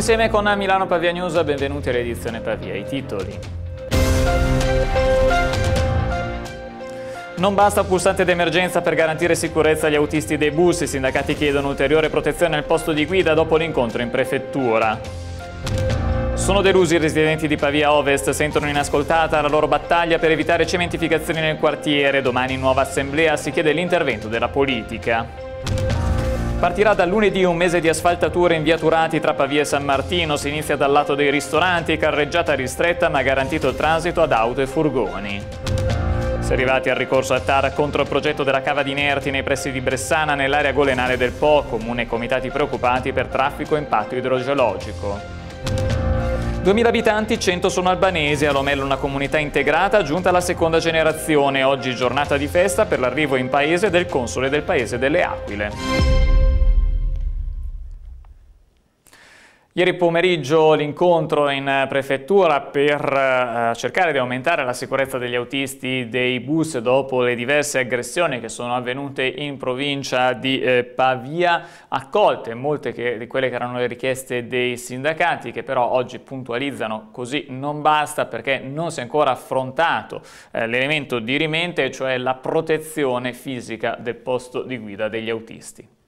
insieme con Milano Pavia News, benvenuti all'edizione Pavia. I titoli. Non basta pulsante d'emergenza per garantire sicurezza agli autisti dei bus, i sindacati chiedono ulteriore protezione al posto di guida dopo l'incontro in prefettura. Sono delusi i residenti di Pavia Ovest, sentono inascoltata la loro battaglia per evitare cementificazioni nel quartiere. Domani in nuova assemblea si chiede l'intervento della politica. Partirà da lunedì un mese di asfaltature in via Turati tra Pavia e San Martino. Si inizia dal lato dei ristoranti, carreggiata ristretta ma garantito il transito ad auto e furgoni. Si è arrivati al ricorso a TAR contro il progetto della cava di Nerti nei pressi di Bressana nell'area golenale del Po, comune e comitati preoccupati per traffico e impatto idrogeologico. 2.000 abitanti, 100 sono albanesi, a Lomello una comunità integrata giunta alla seconda generazione, oggi giornata di festa per l'arrivo in paese del console del paese delle Aquile. Ieri pomeriggio l'incontro in prefettura per eh, cercare di aumentare la sicurezza degli autisti dei bus dopo le diverse aggressioni che sono avvenute in provincia di eh, Pavia, accolte molte che, di quelle che erano le richieste dei sindacati che però oggi puntualizzano così non basta perché non si è ancora affrontato eh, l'elemento di rimente, cioè la protezione fisica del posto di guida degli autisti.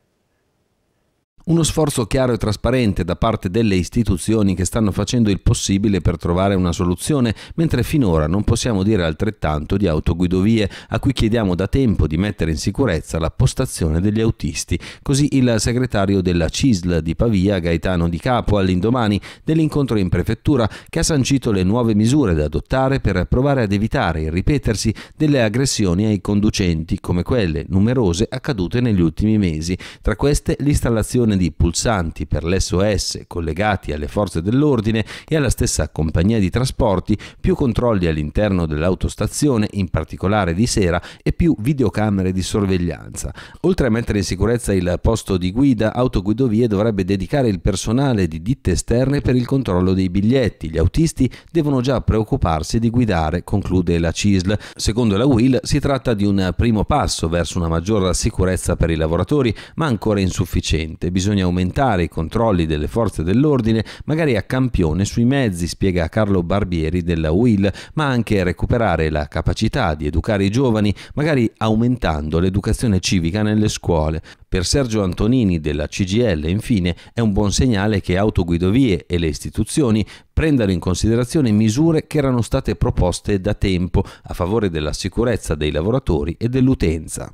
Uno sforzo chiaro e trasparente da parte delle istituzioni che stanno facendo il possibile per trovare una soluzione, mentre finora non possiamo dire altrettanto di autoguidovie, a cui chiediamo da tempo di mettere in sicurezza la postazione degli autisti. Così il segretario della CISL di Pavia, Gaetano Di Capo, all'indomani dell'incontro in prefettura, che ha sancito le nuove misure da adottare per provare ad evitare il ripetersi delle aggressioni ai conducenti, come quelle numerose accadute negli ultimi mesi. Tra queste l'installazione di pulsanti per l'SOS collegati alle forze dell'ordine e alla stessa compagnia di trasporti, più controlli all'interno dell'autostazione, in particolare di sera, e più videocamere di sorveglianza. Oltre a mettere in sicurezza il posto di guida, Autoguidovie dovrebbe dedicare il personale di ditte esterne per il controllo dei biglietti. Gli autisti devono già preoccuparsi di guidare, conclude la CISL. Secondo la WIL si tratta di un primo passo verso una maggior sicurezza per i lavoratori, ma ancora insufficiente. Bisogna bisogna aumentare i controlli delle forze dell'ordine, magari a campione sui mezzi, spiega Carlo Barbieri della UIL, ma anche recuperare la capacità di educare i giovani, magari aumentando l'educazione civica nelle scuole. Per Sergio Antonini della CGL, infine, è un buon segnale che autoguidovie e le istituzioni prendano in considerazione misure che erano state proposte da tempo a favore della sicurezza dei lavoratori e dell'utenza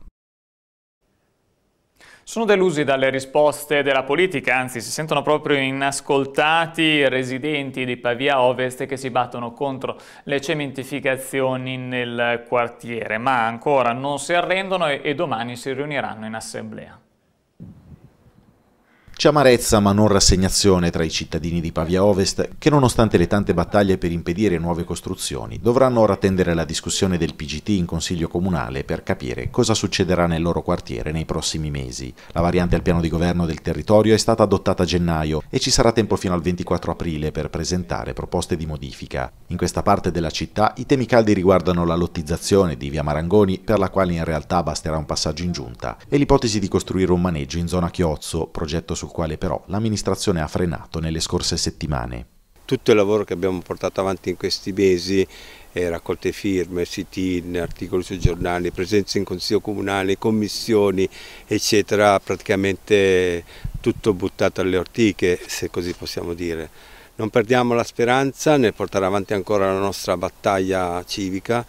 sono delusi dalle risposte della politica, anzi si sentono proprio inascoltati i residenti di Pavia Ovest che si battono contro le cementificazioni nel quartiere, ma ancora non si arrendono e, e domani si riuniranno in assemblea. C'è amarezza ma non rassegnazione tra i cittadini di Pavia Ovest che nonostante le tante battaglie per impedire nuove costruzioni dovranno ora attendere la discussione del PGT in Consiglio Comunale per capire cosa succederà nel loro quartiere nei prossimi mesi. La variante al piano di governo del territorio è stata adottata a gennaio e ci sarà tempo fino al 24 aprile per presentare proposte di modifica. In questa parte della città i temi caldi riguardano la lottizzazione di via Marangoni per la quale in realtà basterà un passaggio in giunta e l'ipotesi di costruire un maneggio in zona Chiozzo, progetto su sul quale però l'amministrazione ha frenato nelle scorse settimane. Tutto il lavoro che abbiamo portato avanti in questi mesi, eh, raccolte firme, sit-in, articoli sui giornali, presenze in consiglio comunale, commissioni, eccetera, praticamente tutto buttato alle ortiche, se così possiamo dire. Non perdiamo la speranza nel portare avanti ancora la nostra battaglia civica,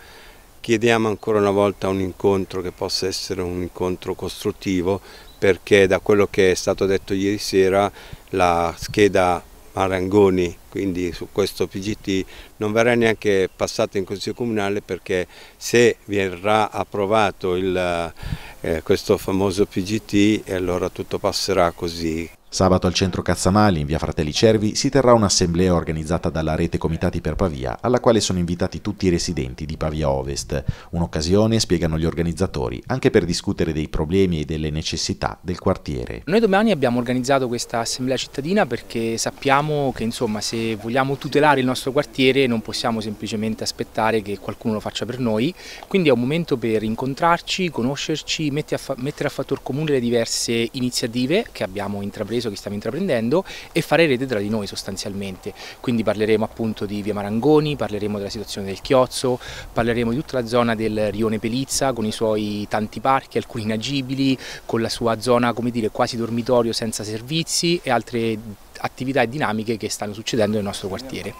chiediamo ancora una volta un incontro che possa essere un incontro costruttivo perché da quello che è stato detto ieri sera la scheda Marangoni, quindi su questo PGT non verrà neanche passata in Consiglio Comunale perché se verrà approvato il, eh, questo famoso PGT allora tutto passerà così. Sabato al centro Cazzamali, in via Fratelli Cervi, si terrà un'assemblea organizzata dalla rete Comitati per Pavia, alla quale sono invitati tutti i residenti di Pavia Ovest. Un'occasione, spiegano gli organizzatori, anche per discutere dei problemi e delle necessità del quartiere. Noi domani abbiamo organizzato questa assemblea cittadina perché sappiamo che insomma, se vogliamo tutelare il nostro quartiere non possiamo semplicemente aspettare che qualcuno lo faccia per noi, quindi è un momento per incontrarci, conoscerci, mettere a, fattor comune le diverse iniziative che abbiamo intrapreso intrapreso, che stiamo intraprendendo e fare rete tra di noi sostanzialmente. Quindi parleremo appunto di Via Marangoni, parleremo della situazione del Chiozzo, parleremo di tutta la zona del rione Pelizza con i suoi tanti parchi, alcuni inagibili, con la sua zona come dire quasi dormitorio senza servizi e altre attività e dinamiche che stanno succedendo nel nostro quartiere.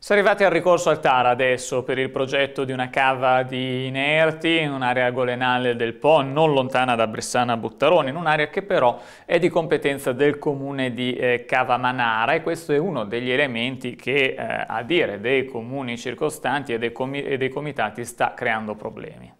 Si è arrivati al ricorso al TAR adesso per il progetto di una cava di inerti in un'area golenale del Po, non lontana da Bressana Buttarone, in un'area che però è di competenza del comune di eh, Cavamanara e questo è uno degli elementi che eh, a dire dei comuni circostanti e dei, e dei comitati sta creando problemi.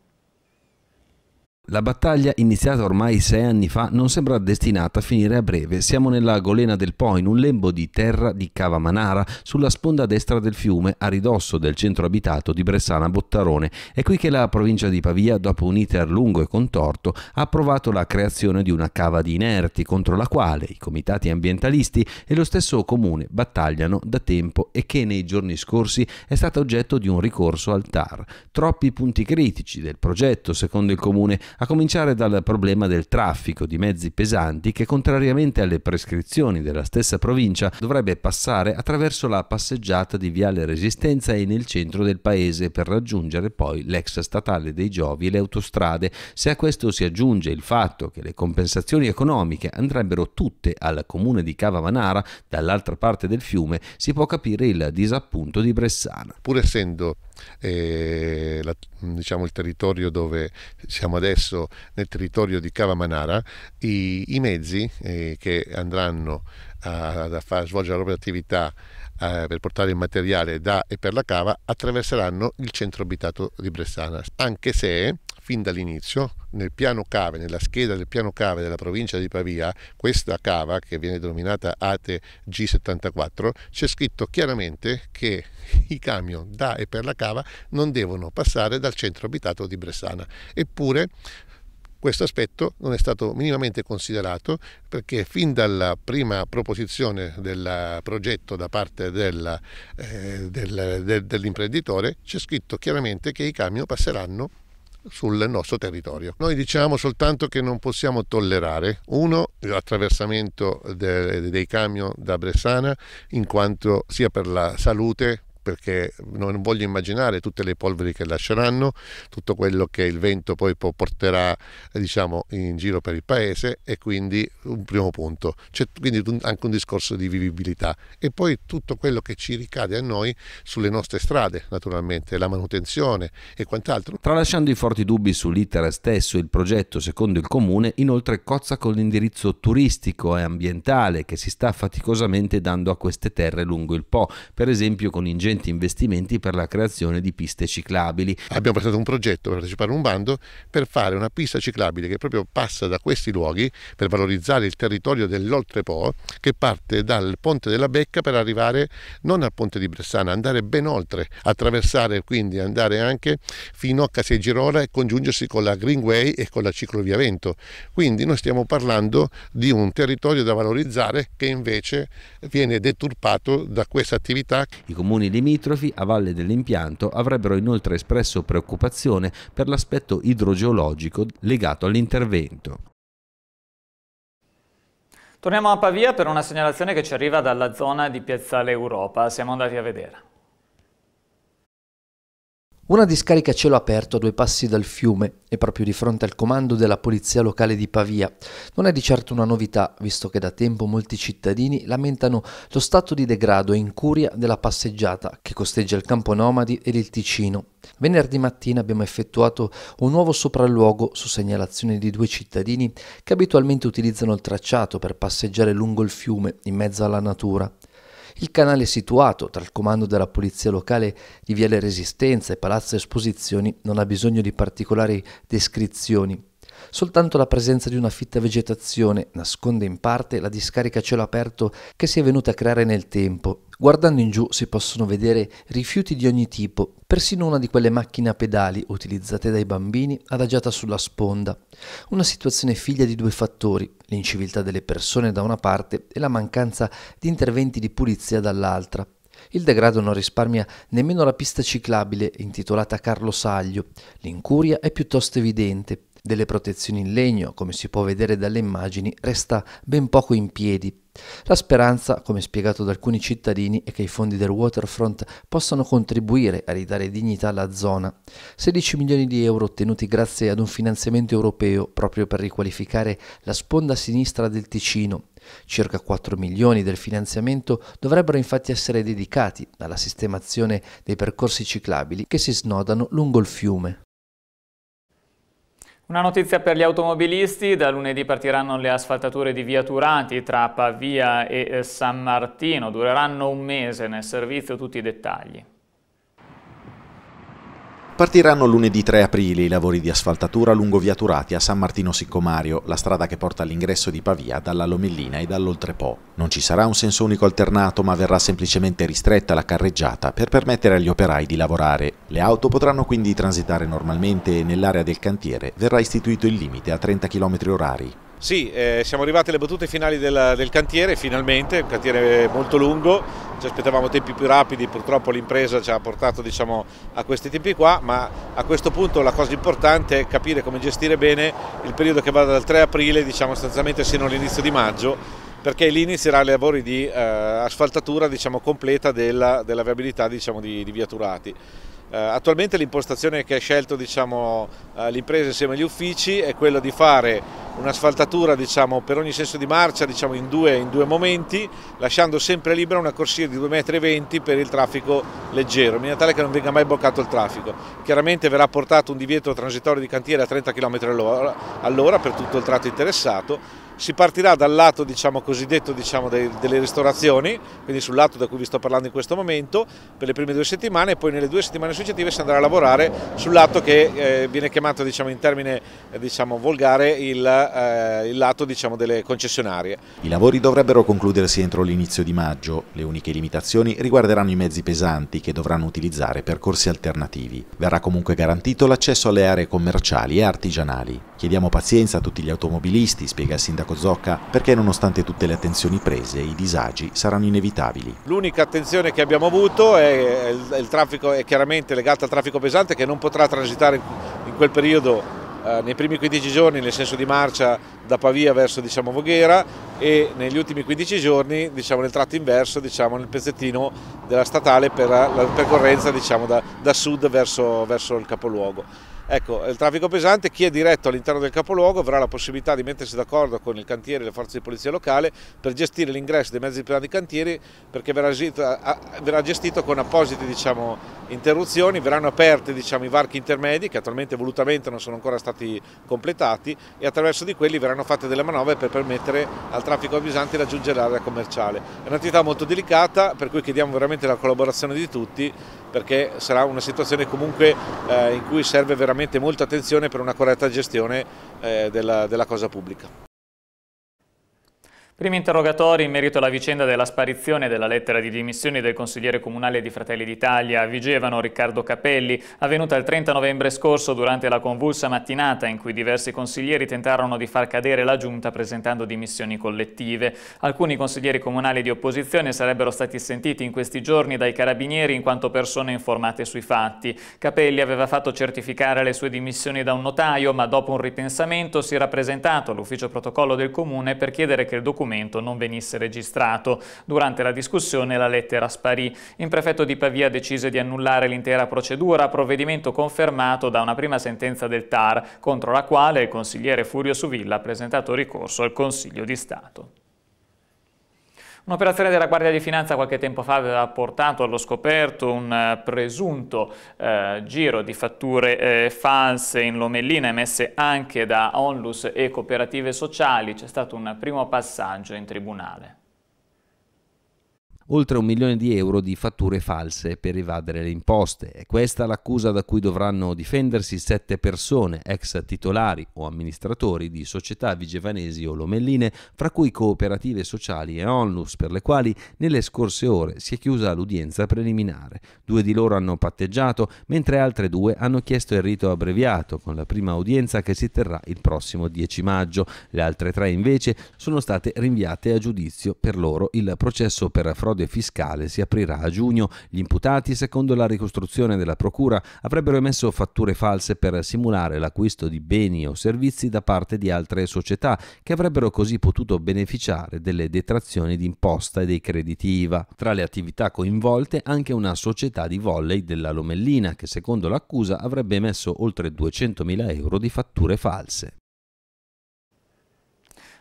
La battaglia, iniziata ormai sei anni fa, non sembra destinata a finire a breve. Siamo nella golena del Po, in un lembo di terra di Cava Manara, sulla sponda destra del fiume, a ridosso del centro abitato di Bressana Bottarone. È qui che la provincia di Pavia, dopo un iter lungo e contorto, ha approvato la creazione di una cava di inerti, contro la quale i comitati ambientalisti e lo stesso comune battagliano da tempo e che nei giorni scorsi è stata oggetto di un ricorso al TAR. Troppi punti critici del progetto, secondo il comune, a cominciare dal problema del traffico di mezzi pesanti che contrariamente alle prescrizioni della stessa provincia dovrebbe passare attraverso la passeggiata di Viale Resistenza e nel centro del paese per raggiungere poi l'ex statale dei Giovi e le autostrade. Se a questo si aggiunge il fatto che le compensazioni economiche andrebbero tutte al comune di Cava Cavamanara dall'altra parte del fiume, si può capire il disappunto di Bressana. Pur essendo eh diciamo, il territorio dove siamo adesso, nel territorio di Cavamanara, i, i mezzi eh, che andranno a, a, far, a svolgere la propria attività eh, per portare il materiale da e per la cava attraverseranno il centro abitato di Bressana, anche se fin dall'inizio nel piano cave, nella scheda del piano cave della provincia di Pavia, questa cava che viene denominata ATE G74, c'è scritto chiaramente che i camion da e per la cava non devono passare dal centro abitato di Bressana. Eppure questo aspetto non è stato minimamente considerato perché fin dalla prima proposizione del progetto da parte della, eh, del, del, dell'imprenditore c'è scritto chiaramente che i camion passeranno sul nostro territorio. Noi diciamo soltanto che non possiamo tollerare, uno, l'attraversamento dei, dei camion da Bressana, in quanto sia per la salute perché non voglio immaginare tutte le polveri che lasceranno, tutto quello che il vento poi porterà diciamo, in giro per il paese e quindi un primo punto. C'è quindi anche un discorso di vivibilità e poi tutto quello che ci ricade a noi sulle nostre strade, naturalmente, la manutenzione e quant'altro. Tralasciando i forti dubbi sull'iter stesso, il progetto, secondo il comune, inoltre cozza con l'indirizzo turistico e ambientale che si sta faticosamente dando a queste terre lungo il Po, per esempio con ingenti ingenti investimenti per la creazione di piste ciclabili. Abbiamo presentato un progetto per partecipare a un bando per fare una pista ciclabile che proprio passa da questi luoghi per valorizzare il territorio dell'Oltrepo che parte dal ponte della Becca per arrivare non al ponte di Bressana, andare ben oltre, attraversare quindi andare anche fino a Caseggirola e congiungersi con la Greenway e con la ciclovia Vento. Quindi noi stiamo parlando di un territorio da valorizzare che invece viene deturpato da questa attività. I comuni limitrofi a valle dell'impianto avrebbero inoltre espresso preoccupazione per l'aspetto idrogeologico legato all'intervento. Torniamo a Pavia per una segnalazione che ci arriva dalla zona di Piazzale Europa. Siamo andati a vedere. Una discarica a cielo aperto a due passi dal fiume e proprio di fronte al comando della polizia locale di Pavia non è di certo una novità, visto che da tempo molti cittadini lamentano lo stato di degrado e incuria della passeggiata che costeggia il campo nomadi ed il Ticino. Venerdì mattina abbiamo effettuato un nuovo sopralluogo su segnalazione di due cittadini che abitualmente utilizzano il tracciato per passeggiare lungo il fiume in mezzo alla natura. Il canale situato tra il comando della polizia locale di Viale Resistenza e Palazzo Esposizioni non ha bisogno di particolari descrizioni Soltanto la presenza di una fitta vegetazione nasconde in parte la discarica a cielo aperto che si è venuta a creare nel tempo. Guardando in giù si possono vedere rifiuti di ogni tipo, persino una di quelle macchine a pedali utilizzate dai bambini adagiata sulla sponda. Una situazione figlia di due fattori, l'inciviltà delle persone da una parte e la mancanza di interventi di pulizia dall'altra. Il degrado non risparmia nemmeno la pista ciclabile intitolata Carlo Saglio. L'incuria è piuttosto evidente delle protezioni in legno, come si può vedere dalle immagini, resta ben poco in piedi. La speranza, come spiegato da alcuni cittadini, è che i fondi del waterfront possano contribuire a ridare dignità alla zona. 16 milioni di euro ottenuti grazie ad un finanziamento europeo proprio per riqualificare la sponda sinistra del Ticino. Circa 4 milioni del finanziamento dovrebbero infatti essere dedicati alla sistemazione dei percorsi ciclabili che si snodano lungo il fiume. Una notizia per gli automobilisti, da lunedì partiranno le asfaltature di via Turati tra Pavia e eh, San Martino, dureranno un mese, nel servizio tutti i dettagli. Partiranno lunedì 3 aprile i lavori di asfaltatura lungo Via Turati a San Martino Siccomario, la strada che porta all'ingresso di Pavia dalla Lomellina e dall'Oltrepo. Non ci sarà un senso unico alternato, ma verrà semplicemente ristretta la carreggiata per permettere agli operai di lavorare. Le auto potranno quindi transitare normalmente e nell'area del cantiere verrà istituito il limite a 30 km orari. Sì, eh, siamo arrivati alle battute finali del, del, cantiere, finalmente, un cantiere eh, molto lungo, ci aspettavamo tempi più rapidi, purtroppo l'impresa ci ha portato diciamo, a questi tempi qua, ma a questo punto la cosa importante è capire come gestire bene il periodo che va dal 3 aprile, diciamo sostanzialmente sino all'inizio di maggio, perché lì inizierà i lavori di eh, asfaltatura diciamo, completa della, della viabilità diciamo, di, di Via eh, attualmente l'impostazione che ha scelto diciamo, eh, l'impresa insieme agli uffici è quella di fare un'asfaltatura diciamo, per ogni senso di marcia diciamo, in, due, in, due, momenti, lasciando sempre libera una corsia di 2,20 m per il traffico leggero, in maniera tale che non venga mai bloccato il traffico. Chiaramente verrà portato un divieto transitorio di cantiere a 30 km all'ora per tutto il tratto interessato si partirà dal lato diciamo, cosiddetto diciamo, dei, delle ristorazioni, quindi sul lato da cui vi sto parlando in questo momento, per le prime due settimane e poi nelle due settimane successive si andrà a lavorare sul lato che eh, viene chiamato diciamo, in termine eh, diciamo, volgare il, eh, il lato diciamo, delle concessionarie. I lavori dovrebbero concludersi entro l'inizio di maggio. Le uniche limitazioni riguarderanno i mezzi pesanti che dovranno utilizzare percorsi alternativi. Verrà comunque garantito l'accesso alle aree commerciali e artigianali. Chiediamo pazienza a tutti gli automobilisti, spiega il sindaco Kozocca, perché nonostante tutte le attenzioni prese, i disagi saranno inevitabili. L'unica attenzione che abbiamo avuto è, il, il traffico, è chiaramente legata al traffico pesante che non potrà transitare in, quel periodo eh, nei primi 15 giorni nel senso di marcia da Pavia verso diciamo, Voghera e negli ultimi 15 giorni diciamo, nel tratto inverso, diciamo, nel pezzettino della statale per la percorrenza diciamo, da, da, sud verso, verso il capoluogo. Ecco, il traffico pesante, chi è diretto all'interno del capoluogo avrà la possibilità di mettersi d'accordo con il cantiere e le forze di polizia locale per gestire l'ingresso dei mezzi di piano di cantieri perché verrà gestito, verrà gestito con apposite diciamo, interruzioni, verranno aperti diciamo, i varchi intermedi che attualmente volutamente non sono ancora stati completati e attraverso di quelli verranno fatte delle manovre per permettere al traffico pesante di raggiungere l'area commerciale. È un'attività molto delicata per cui chiediamo veramente la collaborazione di tutti perché sarà una situazione comunque eh, in cui serve veramente veramente molta attenzione per una corretta gestione eh, della, della cosa pubblica. Primi interrogatori in merito alla vicenda della sparizione della lettera di dimissioni del consigliere comunale di Fratelli d'Italia Vigevano Riccardo Capelli, avvenuta il 30 novembre scorso durante la convulsa mattinata in cui diversi consiglieri tentarono di far cadere la giunta presentando dimissioni collettive. Alcuni consiglieri comunali di opposizione sarebbero stati sentiti in questi giorni dai carabinieri in quanto persone informate sui fatti. Capelli aveva fatto certificare le sue dimissioni da un notaio, ma dopo un ripensamento si era presentato all'ufficio protocollo del comune per chiedere che il documento documento non venisse registrato. Durante la discussione la lettera sparì. Il prefetto di Pavia decise di annullare l'intera procedura, provvedimento confermato da una prima sentenza del TAR, contro la quale il consigliere Furio Suvilla ha presentato ricorso al Consiglio di Stato. Un'operazione della Guardia di Finanza qualche tempo fa aveva portato allo scoperto un eh, presunto eh, giro di fatture eh, false in Lomellina emesse anche da onlus e cooperative sociali. C'è stato un primo passaggio in tribunale oltre un milione di euro di fatture false per evadere le imposte. È questa l'accusa da cui dovranno difendersi sette persone, ex titolari o amministratori di società vigevanesi o lomelline, fra cui cooperative sociali e onlus, per le quali nelle scorse ore si è chiusa l'udienza preliminare. Due di loro hanno patteggiato, mentre altre due hanno chiesto il rito abbreviato, con la prima udienza che si terrà il prossimo 10 maggio. Le altre tre invece sono state rinviate a giudizio per loro il processo per frode frode fiscale si aprirà a giugno. Gli imputati, secondo la ricostruzione della Procura, avrebbero emesso fatture false per simulare l'acquisto di beni o servizi da parte di altre società che avrebbero così potuto beneficiare delle detrazioni di imposta e dei crediti IVA. Tra le attività coinvolte anche una società di volley della Lomellina che secondo l'accusa avrebbe emesso oltre 200.000 euro di fatture false.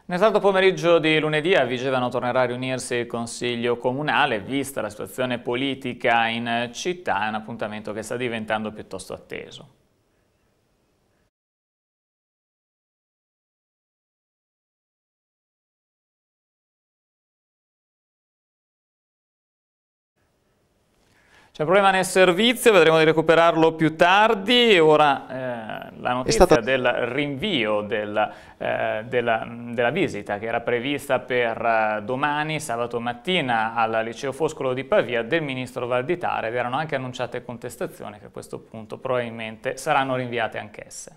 Nel tardo pomeriggio di lunedì a Vigevano tornerà a riunirsi il Consiglio Comunale, vista la situazione politica in città, è un appuntamento che sta diventando piuttosto atteso. C'è un problema nel servizio, vedremo di recuperarlo più tardi. Ora eh, la notizia stata... del rinvio del, eh, della, della, visita che era prevista per eh, domani, sabato mattina, al liceo Foscolo di Pavia del ministro Valditare. Vi erano anche annunciate contestazioni che a questo punto probabilmente saranno rinviate anch'esse.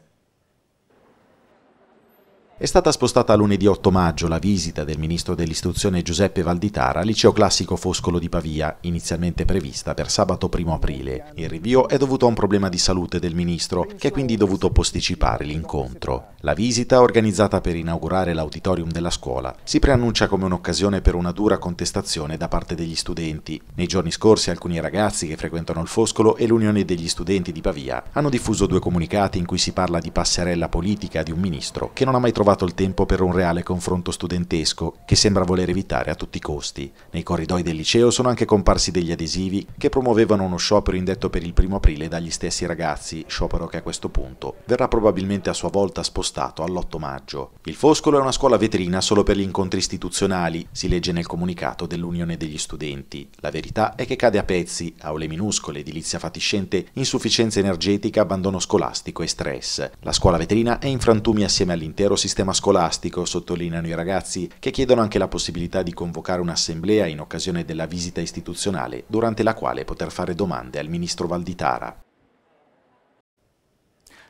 È stata spostata a lunedì 8 maggio la visita del ministro dell'istruzione Giuseppe Valditara al liceo classico Foscolo di Pavia, inizialmente prevista per sabato 1 aprile. Il rinvio è dovuto a un problema di salute del ministro, che ha quindi dovuto posticipare l'incontro. La visita, organizzata per inaugurare l'auditorium della scuola, si preannuncia come un'occasione per una dura contestazione da parte degli studenti. Nei giorni scorsi alcuni ragazzi che frequentano il Foscolo e l'Unione degli Studenti di Pavia hanno diffuso due comunicati in cui si parla di passerella politica di un ministro che non ha mai trovato trovato il tempo per un reale confronto studentesco che sembra voler evitare a tutti i costi. Nei corridoi del liceo sono anche comparsi degli adesivi che promuovevano uno sciopero indetto per il primo aprile dagli stessi ragazzi, sciopero che a questo punto verrà probabilmente a sua volta spostato all'8 maggio. Il Foscolo è una scuola vetrina solo per gli incontri istituzionali, si legge nel comunicato dell'Unione degli Studenti. La verità è che cade a pezzi, aule minuscole, edilizia fatiscente, insufficienza energetica, abbandono scolastico e stress. La scuola vetrina è in frantumi assieme all'intero sistema sistema scolastico, sottolineano i ragazzi, che chiedono anche la possibilità di convocare un'assemblea in occasione della visita istituzionale, durante la quale poter fare domande al ministro Valditara.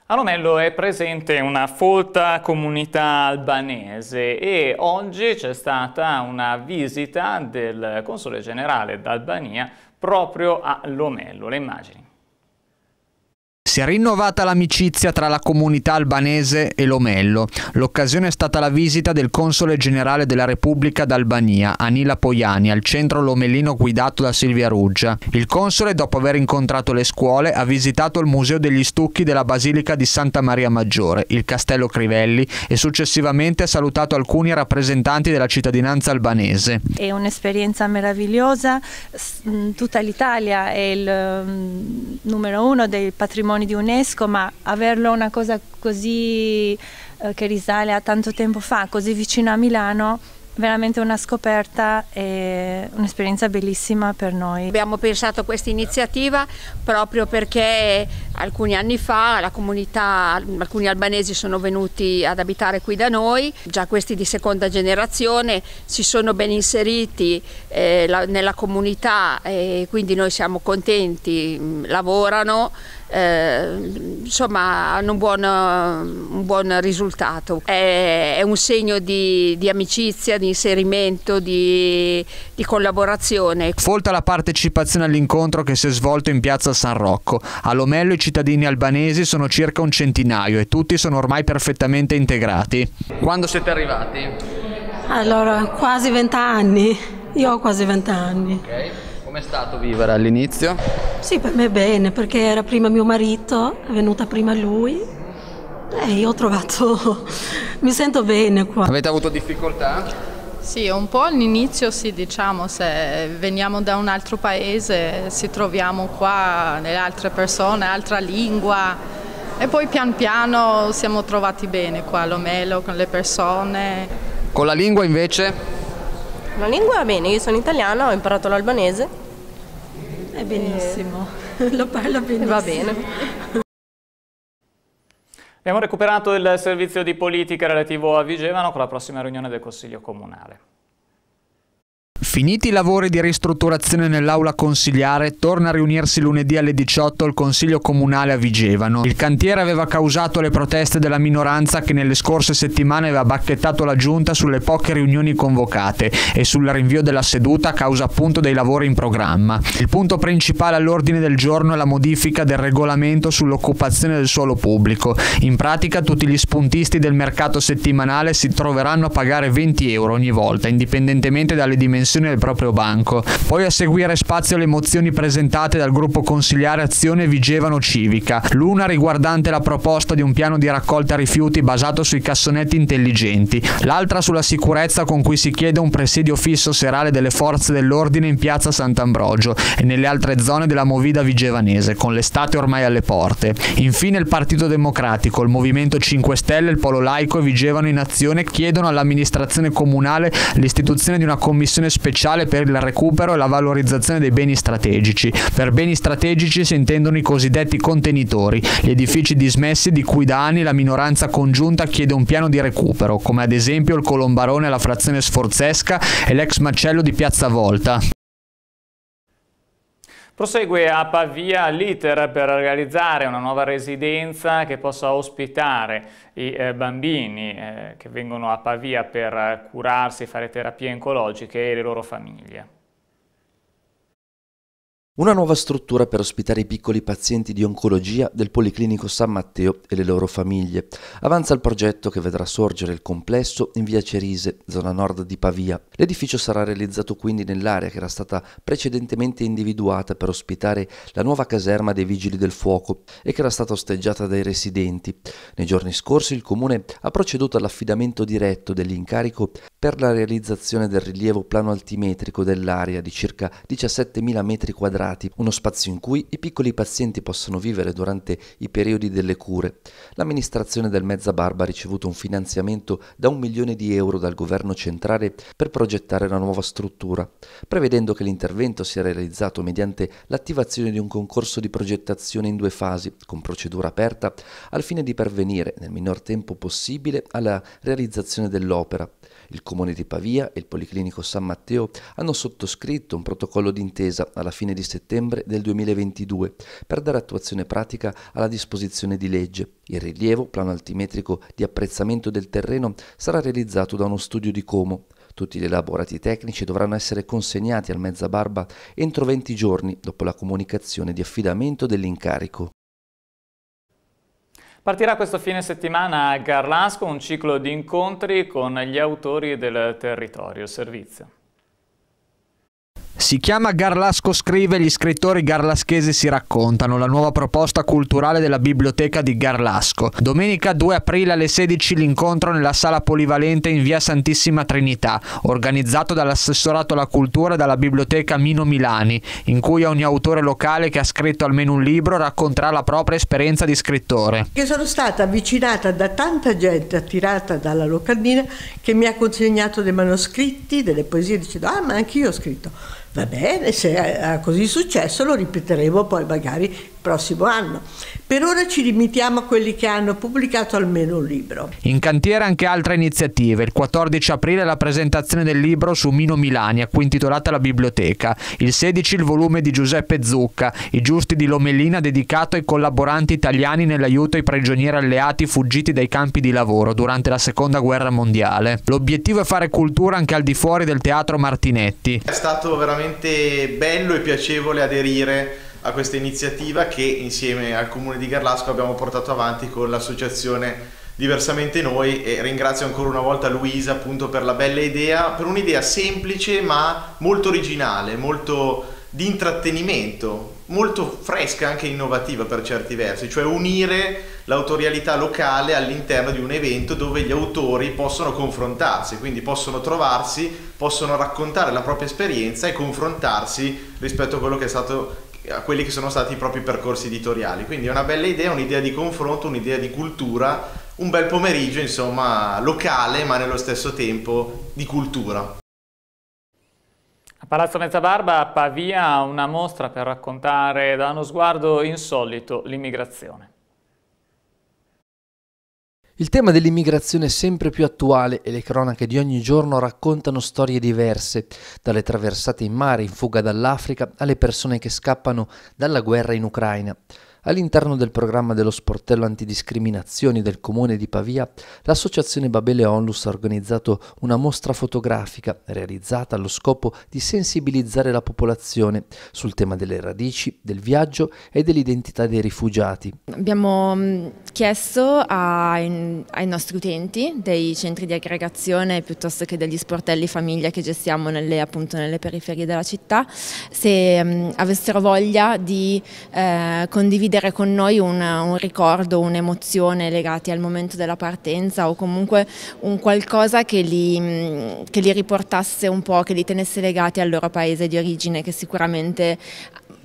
A Romello è presente una folta comunità albanese e oggi c'è stata una visita del Console Generale d'Albania proprio a Lomello. Le immagini. Si è rinnovata l'amicizia tra la comunità albanese e l'Omello. L'occasione è stata la visita del console generale della Repubblica d'Albania, Anila Pojani, al centro lomellino guidato da Silvia Ruggia. Il console, dopo aver incontrato le scuole, ha visitato il Museo degli Stucchi della Basilica di Santa Maria Maggiore, il Castello Crivelli e successivamente ha salutato alcuni rappresentanti della cittadinanza albanese. È un'esperienza meravigliosa, mm, tutta l'Italia è il mm, numero uno del patrimonio patrimonio di UNESCO, ma averlo una cosa così eh, che risale a tanto tempo fa, così vicino a Milano, veramente una scoperta e un'esperienza bellissima per noi. Abbiamo pensato a questa iniziativa proprio perché alcuni anni fa la comunità, alcuni albanesi sono venuti ad abitare qui da noi, già questi di seconda generazione si sono ben inseriti eh, la, nella comunità e quindi noi siamo contenti, mm, lavorano eh, insomma hanno un buon, un buon risultato. È, è, un segno di, di amicizia, di inserimento, di, di, collaborazione. Folta la partecipazione all'incontro che si è svolto in piazza San Rocco. A Lomello i cittadini albanesi sono circa un centinaio e tutti sono ormai perfettamente integrati. Quando siete arrivati? Allora, quasi vent'anni. Io ho quasi vent'anni. Ok, com'è stato vivere all'inizio? Sì, per me bene, perché era prima mio marito, è venuta prima lui e io ho trovato... mi sento bene qua. Avete avuto difficoltà? Sì, un po' all'inizio sì, diciamo, se veniamo da un altro paese ci troviamo qua nelle altre persone, altra lingua e poi pian piano siamo trovati bene qua a Lomelo con le persone. Con la lingua invece? La lingua bene, io sono italiana, ho imparato l'albanese è benissimo, e... Eh. lo parlo benissimo. Va bene. Abbiamo recuperato il servizio di politica relativo a Vigevano con la prossima riunione del Consiglio Comunale. Finiti i lavori di ristrutturazione nell'aula consigliare, torna a riunirsi lunedì alle 18 il Consiglio Comunale a Vigevano. Il cantiere aveva causato le proteste della minoranza che nelle scorse settimane aveva bacchettato la Giunta sulle poche riunioni convocate e sul rinvio della seduta a causa appunto dei lavori in programma. Il punto principale all'ordine del giorno è la modifica del regolamento sull'occupazione del suolo pubblico. In pratica tutti gli spuntisti del mercato settimanale si troveranno a pagare 20 euro ogni volta, indipendentemente dalle dimensioni espressioni del proprio banco. Poi a seguire spazio le mozioni presentate dal gruppo consigliare Azione Vigevano Civica, l'una riguardante la proposta di un piano di raccolta rifiuti basato sui cassonetti intelligenti, l'altra sulla sicurezza con cui si chiede un presidio fisso serale delle forze dell'ordine in piazza Sant'Ambrogio e nelle altre zone della movida vigevanese, con l'estate ormai alle porte. Infine il Partito Democratico, il Movimento 5 Stelle, il Polo Laico e Vigevano in Azione chiedono all'amministrazione comunale l'istituzione di una commissione speciale speciale per il recupero e la valorizzazione dei beni strategici. Per beni strategici si intendono i cosiddetti contenitori, gli edifici dismessi di cui da anni la minoranza congiunta chiede un piano di recupero, come ad esempio il Colombarone alla frazione Sforzesca e l'ex macello di Piazza Volta. Prosegue a Pavia l'iter per realizzare una nuova residenza che possa ospitare i eh, bambini eh, che vengono a Pavia per curarsi, e fare terapie oncologiche e le loro famiglie. Una nuova struttura per ospitare i piccoli pazienti di oncologia del Policlinico San Matteo e le loro famiglie. Avanza il progetto che vedrà sorgere il complesso in via Cerise, zona nord di Pavia. L'edificio sarà realizzato quindi nell'area che era stata precedentemente individuata per ospitare la nuova caserma dei Vigili del Fuoco e che era stata osteggiata dai residenti. Nei giorni scorsi il comune ha proceduto all'affidamento diretto dell'incarico per la realizzazione del rilievo plano altimetrico dell'area di circa 17.000 m2, uno spazio in cui i piccoli pazienti possono vivere durante i periodi delle cure, l'amministrazione del Mezza Barba ha ricevuto un finanziamento da un milione di euro dal governo centrale per progettare la nuova struttura, prevedendo che l'intervento sia realizzato mediante l'attivazione di un concorso di progettazione in due fasi, con procedura aperta, al fine di pervenire nel minor tempo possibile alla realizzazione dell'opera il Comune di Pavia e il Policlinico San Matteo hanno sottoscritto un protocollo d'intesa alla fine di settembre del 2022 per dare attuazione pratica alla disposizione di legge. Il rilievo plano altimetrico di apprezzamento del terreno sarà realizzato da uno studio di Como. Tutti gli elaborati tecnici dovranno essere consegnati al Mezzabarba entro 20 giorni dopo la comunicazione di affidamento dell'incarico. Partirà questo fine settimana a Garlasco un ciclo di incontri con gli autori del territorio. Servizio. Si chiama Garlasco scrive, gli scrittori garlaschesi si raccontano, la nuova proposta culturale della biblioteca di Garlasco. Domenica 2 aprile alle 16 l'incontro nella sala polivalente in via Santissima Trinità, organizzato dall'assessorato alla cultura e dalla biblioteca Mino Milani, in cui ogni autore locale che ha scritto almeno un libro racconterà la propria esperienza di scrittore. Che sono stata avvicinata da tanta gente attirata dalla locandina che mi ha consegnato dei manoscritti, delle poesie dicendo ah ma anch'io ho scritto. Va bene, se è così successo lo ripeteremo poi magari prossimo anno. Per ora ci limitiamo a quelli che hanno pubblicato almeno un libro. In cantiere anche altre iniziative. Il 14 aprile la presentazione del libro su Mino Milani, a cui intitolata La Biblioteca. Il 16 il volume di Giuseppe Zucca, I giusti di Lomellina, dedicato ai collaboranti italiani nell'aiuto ai prigionieri alleati fuggiti dai campi di lavoro durante la Seconda Guerra Mondiale. L'obiettivo è fare cultura anche al di fuori del Teatro Martinetti. È stato veramente bello e piacevole aderire a questa iniziativa che insieme al Comune di Garlasco abbiamo portato avanti con l'associazione Diversamente Noi e ringrazio ancora una volta Luisa appunto per la bella idea, per un'idea semplice ma molto originale, molto di intrattenimento, molto fresca anche innovativa per certi versi, cioè unire l'autorialità locale all'interno di un evento dove gli autori possono confrontarsi, quindi possono trovarsi, possono raccontare la propria esperienza e confrontarsi rispetto a quello che è stato a quelli che sono stati i propri percorsi editoriali. Quindi è una bella idea, un'idea di confronto, un'idea di cultura, un bel pomeriggio, insomma, locale, ma nello stesso tempo di cultura. A Palazzo Mezzabarba, a Pavia, una mostra per raccontare da uno sguardo insolito l'immigrazione. Il tema dell'immigrazione è sempre più attuale e le cronache di ogni giorno raccontano storie diverse, dalle traversate in mare in fuga dall'Africa alle persone che scappano dalla guerra in Ucraina. All'interno del programma dello sportello antidiscriminazioni del comune di Pavia, l'associazione Babele Onlus ha organizzato una mostra fotografica realizzata allo scopo di sensibilizzare la popolazione sul tema delle radici, del viaggio e dell'identità dei rifugiati. Abbiamo mm, chiesto ai, ai nostri utenti dei centri di aggregazione piuttosto che degli sportelli famiglia che gestiamo nelle, appunto, nelle periferie della città se mh, mm, avessero voglia di eh, condividere condividere con noi un, un ricordo, un'emozione legati al momento della partenza o comunque un qualcosa che li, mm, che li riportasse un po', che li tenesse legati al loro paese di origine che sicuramente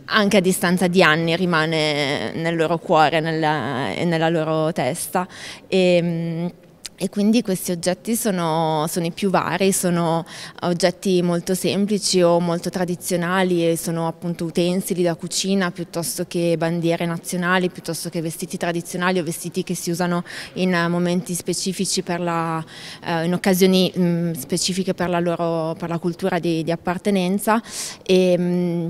anche a distanza di anni rimane nel loro cuore nella, e nella loro testa. E, ehm, e quindi questi oggetti sono, sono, i più vari, sono eh, oggetti molto semplici o molto tradizionali e sono appunto utensili da cucina piuttosto che bandiere nazionali, piuttosto che vestiti tradizionali o vestiti che si usano in eh, momenti specifici, la, eh, in occasioni mh, mm, specifiche per la, loro, per la cultura di, di appartenenza. E, mh, mm,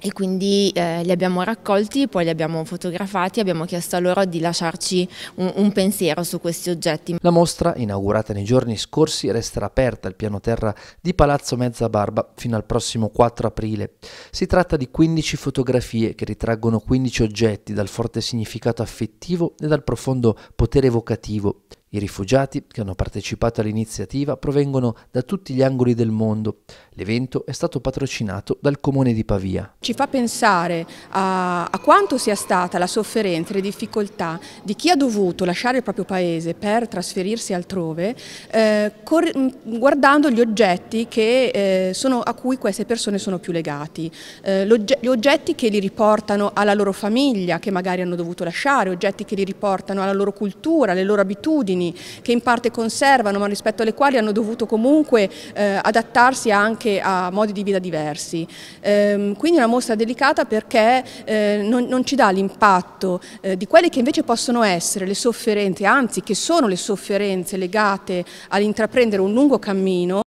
e quindi eh, li abbiamo raccolti, poi li abbiamo fotografati e abbiamo chiesto a loro di lasciarci un, un, pensiero su questi oggetti. La mostra, inaugurata nei giorni scorsi, resterà aperta al piano terra di Palazzo Mezza Barba fino al prossimo 4 aprile. Si tratta di 15 fotografie che ritraggono 15 oggetti dal forte significato affettivo e dal profondo potere evocativo. I rifugiati che hanno partecipato all'iniziativa provengono da tutti gli angoli del mondo. L'evento è stato patrocinato dal Comune di Pavia. Ci fa pensare a, a quanto sia stata la sofferenza e le difficoltà di chi ha dovuto lasciare il proprio paese per trasferirsi altrove, eh, mm, guardando gli oggetti che, eh, sono, a cui queste persone sono più legati. Eh, ogge gli oggetti che li riportano alla loro famiglia, che magari hanno dovuto lasciare, oggetti che li riportano alla loro cultura, alle loro abitudini, che in parte conservano, ma rispetto alle quali hanno dovuto comunque eh, adattarsi anche che ha modi di vita diversi. Ehm, quindi è una mostra delicata perché eh, non, non, ci dà l'impatto eh, di quelle che invece possono essere le sofferenze, anzi che sono le sofferenze legate all'intraprendere un lungo cammino.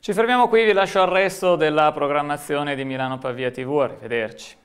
Ci fermiamo qui, vi lascio al resto della programmazione di Milano Pavia TV, arrivederci.